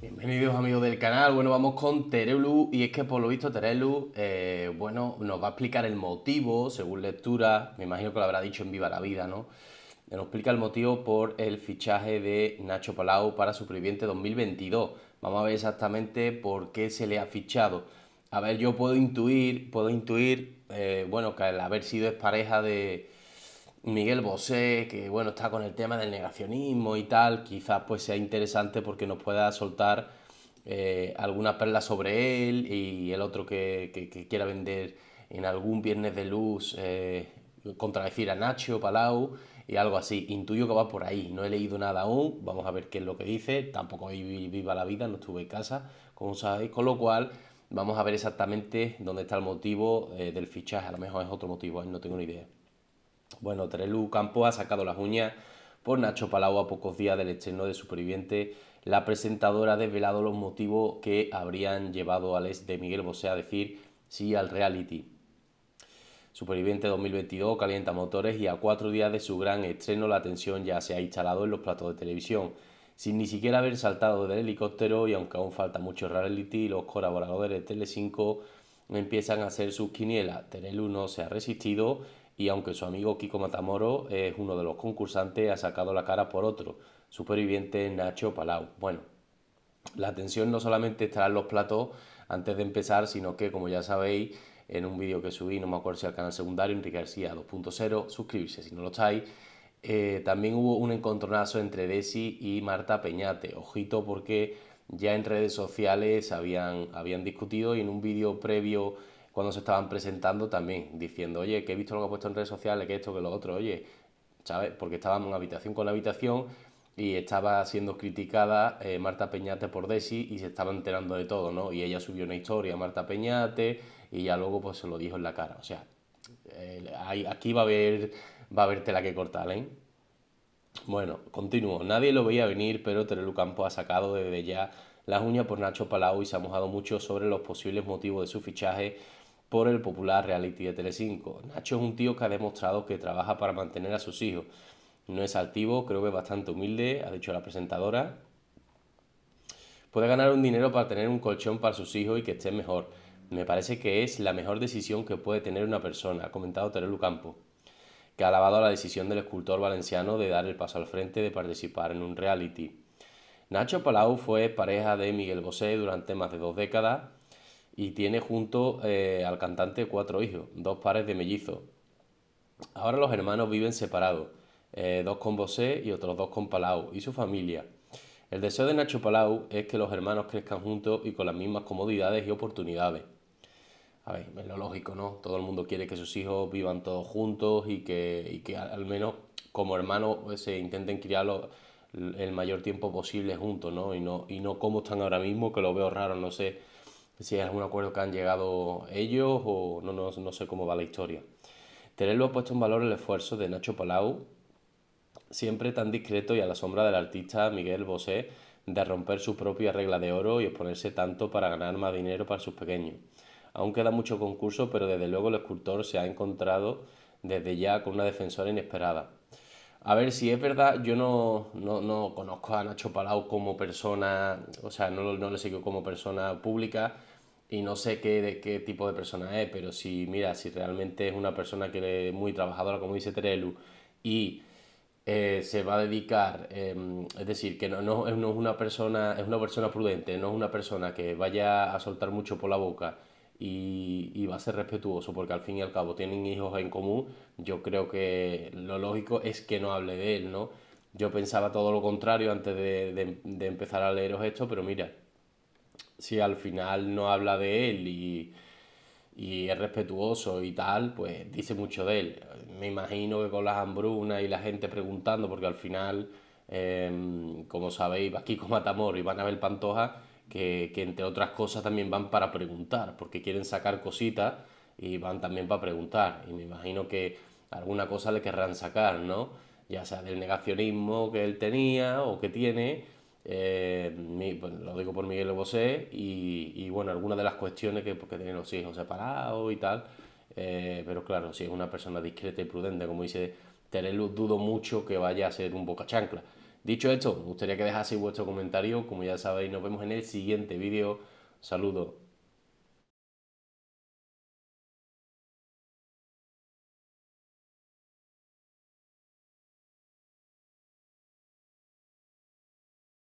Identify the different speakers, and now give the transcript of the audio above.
Speaker 1: Bienvenidos amigos del canal, bueno vamos con Terelu y es que por lo visto Terelu, eh, bueno, nos va a explicar el motivo, según lectura, me imagino que lo habrá dicho en Viva la Vida, ¿no? Nos explica el motivo por el fichaje de Nacho Palau para Superviviente 2022. Vamos a ver exactamente por qué se le ha fichado. A ver, yo puedo intuir, puedo intuir, eh, bueno, que al haber sido es pareja de, Miguel Bosé, que bueno, está con el tema del negacionismo y tal, quizás pues sea interesante porque nos pueda soltar eh, alguna perla sobre él y el otro que, quiera vender en algún viernes de luz eh, contradecir a Nacho, Palau y algo así. Intuyo que va por ahí, no he leído nada aún, vamos a ver qué es lo que dice, tampoco hoy viva la vida, no estuve en casa, como sabéis, con lo cual vamos a ver exactamente dónde está el motivo eh, del fichaje, a lo mejor es otro motivo, ¿eh? no tengo ni idea. Bueno, Terelu Campo ha sacado las uñas por Nacho Palau a pocos días del estreno de Superviviente. La presentadora ha desvelado los motivos que habrían llevado al ex de Miguel Bosé a decir sí al reality. Superviviente 2022 calienta motores y a cuatro días de su gran estreno la tensión ya se ha instalado en los platos de televisión. Sin ni siquiera haber saltado del helicóptero y aunque aún falta mucho reality, los colaboradores de Telecinco empiezan a hacer sus quinielas. Terelu no se ha resistido y aunque su amigo Kiko Matamoro es uno de los concursantes, ha sacado la cara por otro, superviviente Nacho Palau. Bueno, la atención no solamente estará en los platos antes de empezar, sino que, como ya sabéis, en un vídeo que subí, no me acuerdo si al canal secundario, Enrique García 2.0, suscribirse si no lo estáis. Eh, también hubo un encontronazo entre Desi y Marta Peñate. Ojito porque ya en redes sociales habían, habían discutido y en un vídeo previo cuando se estaban presentando también, diciendo, oye, que he visto lo que ha puesto en redes sociales, que esto, que lo otro, oye, ¿sabes? Porque estábamos en habitación con habitación y estaba siendo criticada eh, Marta Peñate por Desi y se estaba enterando de todo, ¿no? Y ella subió una historia Marta Peñate y ya luego pues se lo dijo en la cara. O sea, aquí va a haber, va a haber tela que cortar, ¿eh? Bueno, continúo. Nadie lo veía venir, pero Terelu Campo ha sacado desde ya las uñas por Nacho Palau y se ha mojado mucho sobre los posibles motivos de su fichaje por el popular reality de Telecinco. Nacho es un tío que ha demostrado que trabaja para mantener a sus hijos. No es altivo, creo que es bastante humilde, ha dicho la presentadora. Puede ganar un dinero para tener un colchón para sus hijos y que esté mejor. Me parece que es la mejor decisión que puede tener una persona, ha comentado Terelu Campo, que ha alabado la decisión del escultor valenciano de dar el paso al frente de participar en un reality. Nacho Palau fue pareja de Miguel Bosé durante más de dos décadas y tiene junto eh, al cantante cuatro hijos, dos pares de mellizos. Ahora los hermanos viven separados, eh, dos con Bosé y otros dos con Palau y su familia. El deseo de Nacho Palau es que los hermanos crezcan juntos y con las mismas comodidades y oportunidades. A ver, es lo lógico, ¿no? Todo el mundo quiere que sus hijos vivan todos juntos y que, que al menos como hermanos pues, se intenten criarlos el mayor tiempo posible juntos, ¿no? Y no, y no como están ahora mismo, que lo veo raro, no sé si es algún acuerdo que han llegado ellos o no, no, sé cómo va la historia. tenerlo ha puesto en valor el esfuerzo de Nacho Palau, siempre tan discreto y a la sombra del artista Miguel Bosé, de romper su propia regla de oro y exponerse tanto para ganar más dinero para sus pequeños. Aún queda mucho concurso, pero desde luego el escultor se ha encontrado desde ya con una defensora inesperada. A ver, si es verdad, yo no, conozco a Nacho Palau como persona, o sea, no, no le sigo como persona pública y no sé qué, de qué tipo de persona es, pero si, mira, si realmente es una persona que es muy trabajadora, como dice Terelu, y eh, se va a dedicar, em, es decir, que no, no, es una persona, es una persona prudente, no es una persona que vaya a soltar mucho por la boca, y, va a ser respetuoso porque al fin y al cabo tienen hijos en común, yo creo que lo lógico es que no hable de él, ¿no? Yo pensaba todo lo contrario antes de, empezar a leeros esto, pero mira, si al final no habla de él y, es respetuoso y tal, pues dice mucho de él. Me imagino que con las hambrunas y la gente preguntando, porque al final, em, como sabéis, aquí con Matamor y van a ver Pantoja que, entre otras cosas también van para preguntar, porque quieren sacar cositas y van también para preguntar. Y me imagino que alguna cosa le querrán sacar, ¿no? Ya sea del negacionismo que él tenía o que tiene, eh, pues, lo digo por Miguel Bosé, y, bueno, algunas de las cuestiones que, porque tienen los hijos separados y tal. Eh, pero claro, si es una persona discreta y prudente, como dice Terelu, dudo mucho que vaya a ser un boca chancla. Dicho esto, me gustaría que dejaseis vuestro comentario. Como ya sabéis, nos vemos en el siguiente vídeo. Saludos.